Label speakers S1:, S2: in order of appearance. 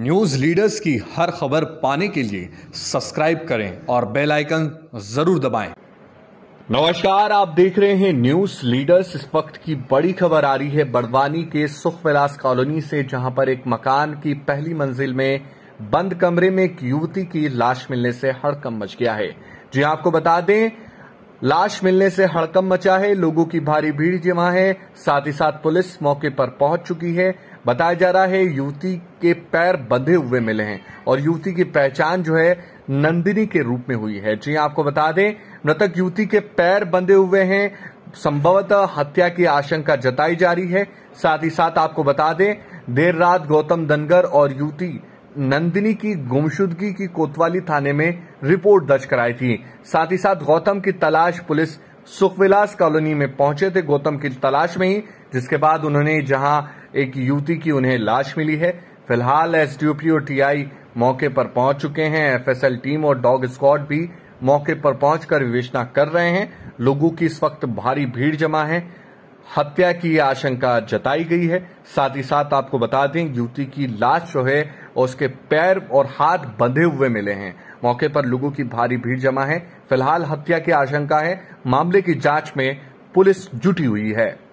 S1: News leaders की हर खबर पाने के लिए सब्सक्राइब करें और बेल आइकन जरूर दबाएं। नमस्कार आप देख रहे हैं न्यूज़ लीडर्स इस वक्त की बड़ी खबर आ रही है बड़वानी के सुखविलास कॉलोनी से जहां पर एक मकान की पहली मंजिल में बंद कमरे में एक युवती की लाश मिलने से हड़कम मच गया है जी हाँ, आपको बता दें लाश मिलने से हड़कम मचा है लोगों की भारी भीड़ जमा है साथ ही साथ पुलिस मौके पर पहुंच चुकी है बताया जा रहा है युवती के पैर बंधे हुए मिले हैं और युवती की पहचान जो है नंदिनी के रूप में हुई है जी हाँ, आपको बता दें मृतक युवती के पैर बंधे हुए हैं संभवतः हत्या की आशंका जताई जा रही है साथ ही साथ आपको बता दें देर रात गौतम धनगर और युवती नंदिनी की गुमशुदगी की कोतवाली थाने में रिपोर्ट दर्ज कराई थी साथ ही साथ गौतम की तलाश पुलिस सुखविलास कॉलोनी में पहुंचे थे गौतम की तलाश में ही जिसके बाद उन्होंने जहां एक युवती की उन्हें लाश मिली है फिलहाल एसडीओपी और टीआई मौके पर पहुंच चुके हैं एफएसएल टीम और डॉग स्क्वाड भी मौके पर पहुंचकर विवेचना कर रहे हैं लोगों की इस वक्त भारी भीड़ जमा है हत्या की आशंका जताई गई है साथ ही साथ आपको बता दें युवती की लाश जो है और उसके पैर और हाथ बंधे हुए मिले हैं मौके पर लोगों की भारी भीड़ जमा है फिलहाल हत्या की आशंका है मामले की जांच में पुलिस जुटी हुई है